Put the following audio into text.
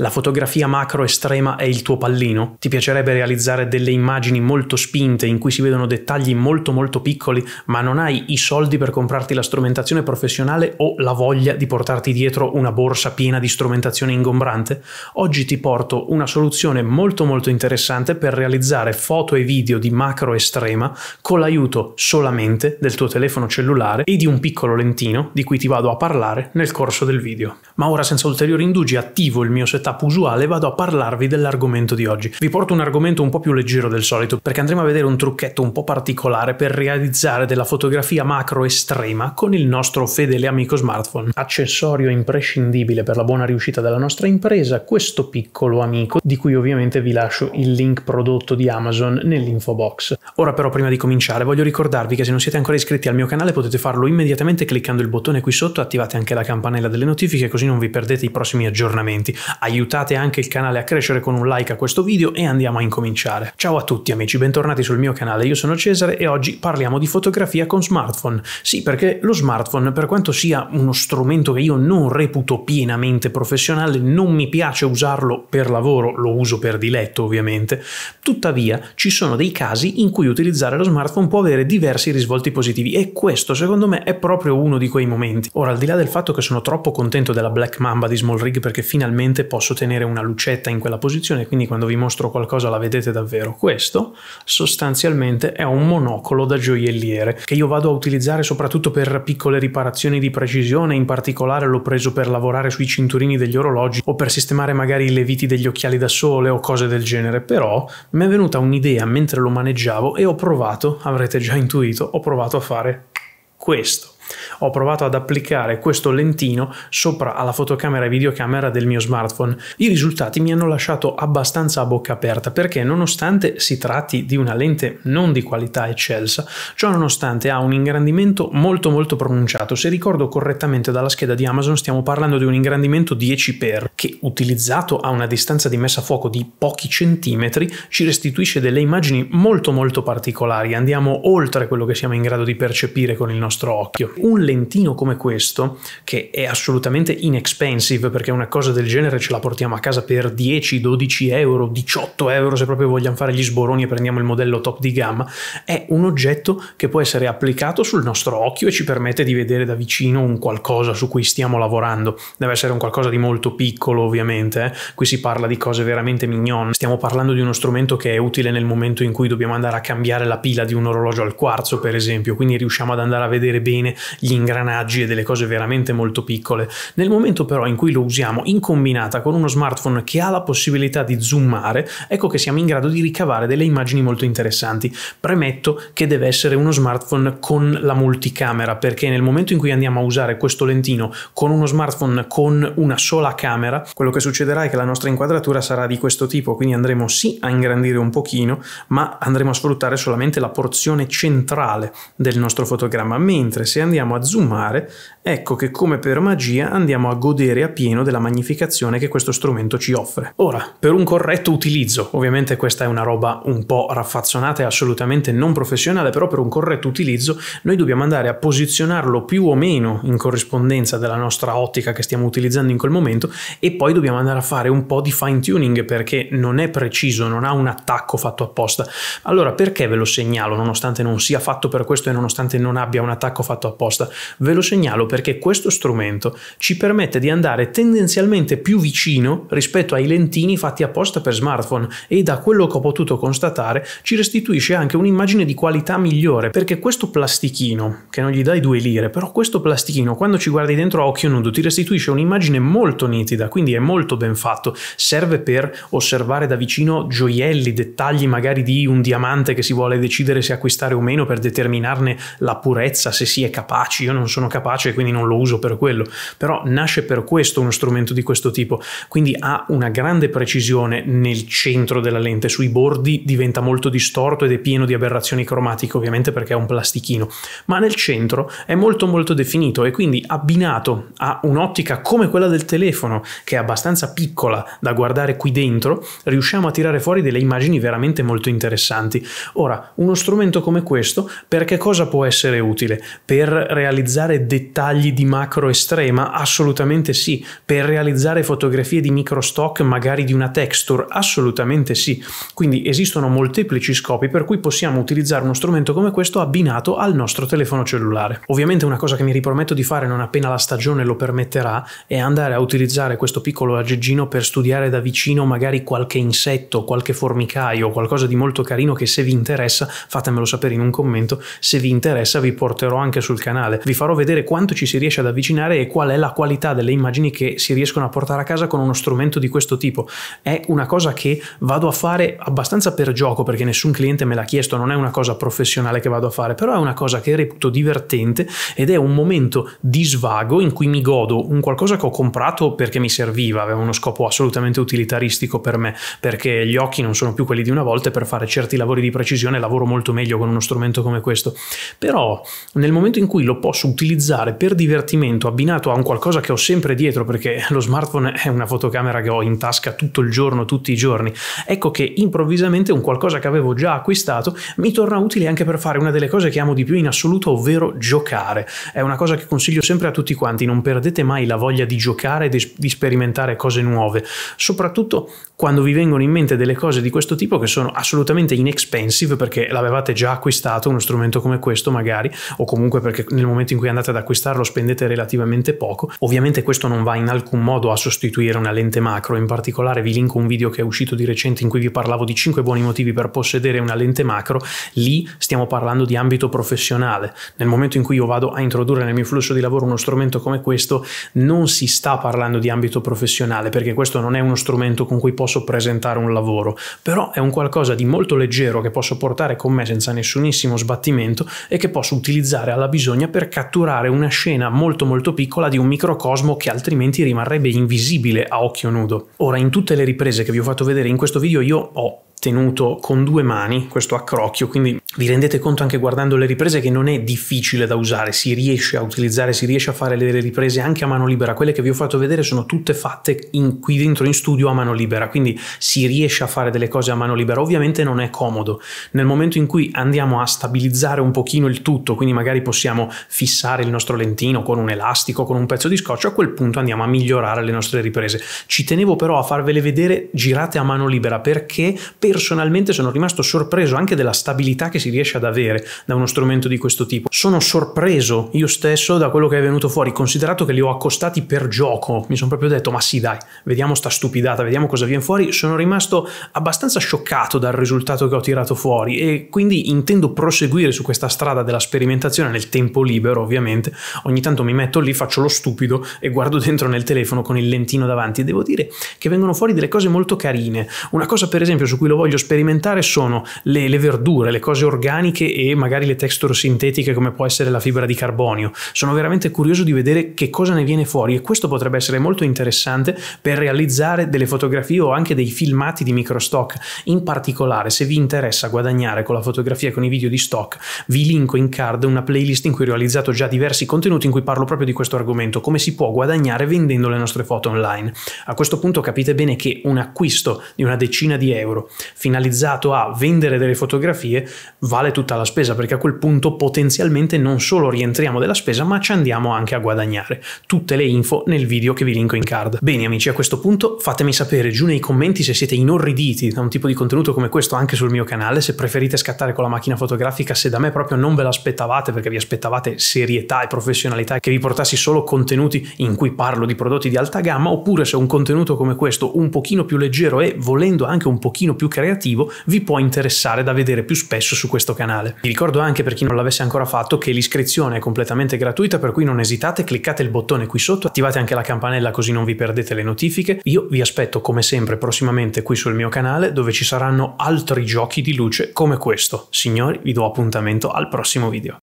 La fotografia macro estrema è il tuo pallino? Ti piacerebbe realizzare delle immagini molto spinte in cui si vedono dettagli molto molto piccoli, ma non hai i soldi per comprarti la strumentazione professionale o la voglia di portarti dietro una borsa piena di strumentazione ingombrante? Oggi ti porto una soluzione molto molto interessante per realizzare foto e video di macro estrema con l'aiuto solamente del tuo telefono cellulare e di un piccolo lentino di cui ti vado a parlare nel corso del video. Ma ora senza ulteriori indugi attivo il mio setup stop usuale vado a parlarvi dell'argomento di oggi. Vi porto un argomento un po' più leggero del solito perché andremo a vedere un trucchetto un po' particolare per realizzare della fotografia macro estrema con il nostro fedele amico smartphone. Accessorio imprescindibile per la buona riuscita della nostra impresa, questo piccolo amico di cui ovviamente vi lascio il link prodotto di Amazon nell'info box. Ora però prima di cominciare voglio ricordarvi che se non siete ancora iscritti al mio canale potete farlo immediatamente cliccando il bottone qui sotto attivate anche la campanella delle notifiche così non vi perdete i prossimi aggiornamenti. Aiuto aiutate anche il canale a crescere con un like a questo video e andiamo a incominciare. Ciao a tutti amici, bentornati sul mio canale, io sono Cesare e oggi parliamo di fotografia con smartphone. Sì, perché lo smartphone, per quanto sia uno strumento che io non reputo pienamente professionale, non mi piace usarlo per lavoro, lo uso per diletto ovviamente, tuttavia ci sono dei casi in cui utilizzare lo smartphone può avere diversi risvolti positivi e questo secondo me è proprio uno di quei momenti. Ora, al di là del fatto che sono troppo contento della Black Mamba di Small Rig perché finalmente posso posso tenere una lucetta in quella posizione, quindi quando vi mostro qualcosa la vedete davvero. Questo sostanzialmente è un monocolo da gioielliere che io vado a utilizzare soprattutto per piccole riparazioni di precisione, in particolare l'ho preso per lavorare sui cinturini degli orologi o per sistemare magari le viti degli occhiali da sole o cose del genere, però mi è venuta un'idea mentre lo maneggiavo e ho provato, avrete già intuito, ho provato a fare questo. Ho provato ad applicare questo lentino sopra alla fotocamera e videocamera del mio smartphone. I risultati mi hanno lasciato abbastanza a bocca aperta perché nonostante si tratti di una lente non di qualità eccelsa, ciò nonostante ha un ingrandimento molto molto pronunciato. Se ricordo correttamente dalla scheda di Amazon stiamo parlando di un ingrandimento 10x che utilizzato a una distanza di messa a fuoco di pochi centimetri ci restituisce delle immagini molto molto particolari, andiamo oltre quello che siamo in grado di percepire con il nostro occhio. Un lentino come questo, che è assolutamente inexpensive perché una cosa del genere ce la portiamo a casa per 10, 12 euro, 18 euro se proprio vogliamo fare gli sboroni e prendiamo il modello top di gamma, è un oggetto che può essere applicato sul nostro occhio e ci permette di vedere da vicino un qualcosa su cui stiamo lavorando. Deve essere un qualcosa di molto piccolo ovviamente, eh? qui si parla di cose veramente mignon, stiamo parlando di uno strumento che è utile nel momento in cui dobbiamo andare a cambiare la pila di un orologio al quarzo per esempio, quindi riusciamo ad andare a vedere bene gli ingranaggi e delle cose veramente molto piccole. Nel momento però in cui lo usiamo in combinata con uno smartphone che ha la possibilità di zoomare, ecco che siamo in grado di ricavare delle immagini molto interessanti. Premetto che deve essere uno smartphone con la multicamera, perché nel momento in cui andiamo a usare questo lentino con uno smartphone con una sola camera, quello che succederà è che la nostra inquadratura sarà di questo tipo, quindi andremo sì a ingrandire un pochino, ma andremo a sfruttare solamente la porzione centrale del nostro fotogramma, mentre se andiamo andiamo a zoomare, ecco che come per magia andiamo a godere a pieno della magnificazione che questo strumento ci offre. Ora, per un corretto utilizzo, ovviamente questa è una roba un po' raffazzonata e assolutamente non professionale, però per un corretto utilizzo noi dobbiamo andare a posizionarlo più o meno in corrispondenza della nostra ottica che stiamo utilizzando in quel momento e poi dobbiamo andare a fare un po' di fine tuning perché non è preciso, non ha un attacco fatto apposta. Allora perché ve lo segnalo nonostante non sia fatto per questo e nonostante non abbia un attacco fatto apposta? risposta. Ve lo segnalo perché questo strumento ci permette di andare tendenzialmente più vicino rispetto ai lentini fatti apposta per smartphone e da quello che ho potuto constatare ci restituisce anche un'immagine di qualità migliore perché questo plastichino, che non gli dai due lire, però questo plastichino quando ci guardi dentro a occhio nudo ti restituisce un'immagine molto nitida, quindi è molto ben fatto, serve per osservare da vicino gioielli, dettagli magari di un diamante che si vuole decidere se acquistare o meno per determinarne la purezza, se si è capace capaci, io non sono capace quindi non lo uso per quello, però nasce per questo uno strumento di questo tipo, quindi ha una grande precisione nel centro della lente, sui bordi diventa molto distorto ed è pieno di aberrazioni cromatiche ovviamente perché è un plastichino, ma nel centro è molto molto definito e quindi abbinato a un'ottica come quella del telefono che è abbastanza piccola da guardare qui dentro, riusciamo a tirare fuori delle immagini veramente molto interessanti. Ora, uno strumento come questo per che cosa può essere utile? Per realizzare dettagli di macro estrema? Assolutamente sì. Per realizzare fotografie di micro stock, magari di una texture? Assolutamente sì. Quindi esistono molteplici scopi per cui possiamo utilizzare uno strumento come questo abbinato al nostro telefono cellulare. Ovviamente una cosa che mi riprometto di fare non appena la stagione lo permetterà è andare a utilizzare questo piccolo aggeggino per studiare da vicino magari qualche insetto, qualche formicaio, qualcosa di molto carino che se vi interessa fatemelo sapere in un commento, se vi interessa vi porterò anche sul canale canale. Vi farò vedere quanto ci si riesce ad avvicinare e qual è la qualità delle immagini che si riescono a portare a casa con uno strumento di questo tipo. È una cosa che vado a fare abbastanza per gioco perché nessun cliente me l'ha chiesto, non è una cosa professionale che vado a fare, però è una cosa che reputo divertente ed è un momento di svago in cui mi godo un qualcosa che ho comprato perché mi serviva, aveva uno scopo assolutamente utilitaristico per me, perché gli occhi non sono più quelli di una volta e per fare certi lavori di precisione lavoro molto meglio con uno strumento come questo. Però nel momento in cui cui lo posso utilizzare per divertimento abbinato a un qualcosa che ho sempre dietro perché lo smartphone è una fotocamera che ho in tasca tutto il giorno, tutti i giorni, ecco che improvvisamente un qualcosa che avevo già acquistato mi torna utile anche per fare una delle cose che amo di più in assoluto, ovvero giocare. È una cosa che consiglio sempre a tutti quanti, non perdete mai la voglia di giocare e di sperimentare cose nuove, soprattutto quando vi vengono in mente delle cose di questo tipo che sono assolutamente inexpensive perché l'avevate già acquistato uno strumento come questo magari o comunque perché nel momento in cui andate ad acquistarlo spendete relativamente poco. Ovviamente questo non va in alcun modo a sostituire una lente macro, in particolare vi linko un video che è uscito di recente in cui vi parlavo di 5 buoni motivi per possedere una lente macro, lì stiamo parlando di ambito professionale. Nel momento in cui io vado a introdurre nel mio flusso di lavoro uno strumento come questo, non si sta parlando di ambito professionale perché questo non è uno strumento con cui posso presentare un lavoro, però è un qualcosa di molto leggero che posso portare con me senza nessunissimo sbattimento e che posso utilizzare alla bisogna bisogna per catturare una scena molto molto piccola di un microcosmo che altrimenti rimarrebbe invisibile a occhio nudo. Ora, in tutte le riprese che vi ho fatto vedere in questo video io ho tenuto con due mani questo accrocchio, quindi vi rendete conto anche guardando le riprese che non è difficile da usare, si riesce a utilizzare, si riesce a fare le riprese anche a mano libera. Quelle che vi ho fatto vedere sono tutte fatte in, qui dentro in studio a mano libera, quindi si riesce a fare delle cose a mano libera. Ovviamente non è comodo. Nel momento in cui andiamo a stabilizzare un pochino il tutto, quindi magari possiamo fissare il nostro lentino con un elastico, con un pezzo di scotch, a quel punto andiamo a migliorare le nostre riprese. Ci tenevo però a farvele vedere girate a mano libera perché personalmente sono rimasto sorpreso anche della stabilità che che si riesce ad avere da uno strumento di questo tipo. Sono sorpreso io stesso da quello che è venuto fuori, considerato che li ho accostati per gioco, mi sono proprio detto ma sì dai, vediamo sta stupidata, vediamo cosa viene fuori, sono rimasto abbastanza scioccato dal risultato che ho tirato fuori e quindi intendo proseguire su questa strada della sperimentazione nel tempo libero ovviamente, ogni tanto mi metto lì, faccio lo stupido e guardo dentro nel telefono con il lentino davanti devo dire che vengono fuori delle cose molto carine. Una cosa per esempio su cui lo voglio sperimentare sono le, le verdure, le cose organiche e magari le texture sintetiche come può essere la fibra di carbonio. Sono veramente curioso di vedere che cosa ne viene fuori e questo potrebbe essere molto interessante per realizzare delle fotografie o anche dei filmati di microstock. In particolare, se vi interessa guadagnare con la fotografia e con i video di stock, vi linko in card una playlist in cui ho realizzato già diversi contenuti in cui parlo proprio di questo argomento, come si può guadagnare vendendo le nostre foto online. A questo punto capite bene che un acquisto di una decina di euro finalizzato a vendere delle fotografie vale tutta la spesa, perché a quel punto potenzialmente non solo rientriamo della spesa, ma ci andiamo anche a guadagnare. Tutte le info nel video che vi linko in card. Bene amici, a questo punto fatemi sapere giù nei commenti se siete inorriditi da un tipo di contenuto come questo anche sul mio canale, se preferite scattare con la macchina fotografica, se da me proprio non ve l'aspettavate, perché vi aspettavate serietà e professionalità e che vi portassi solo contenuti in cui parlo di prodotti di alta gamma, oppure se un contenuto come questo un pochino più leggero e volendo anche un pochino più creativo vi può interessare da vedere più spesso su questo canale. Vi ricordo anche per chi non l'avesse ancora fatto che l'iscrizione è completamente gratuita, per cui non esitate, cliccate il bottone qui sotto, attivate anche la campanella così non vi perdete le notifiche. Io vi aspetto come sempre prossimamente qui sul mio canale dove ci saranno altri giochi di luce come questo. Signori, vi do appuntamento al prossimo video.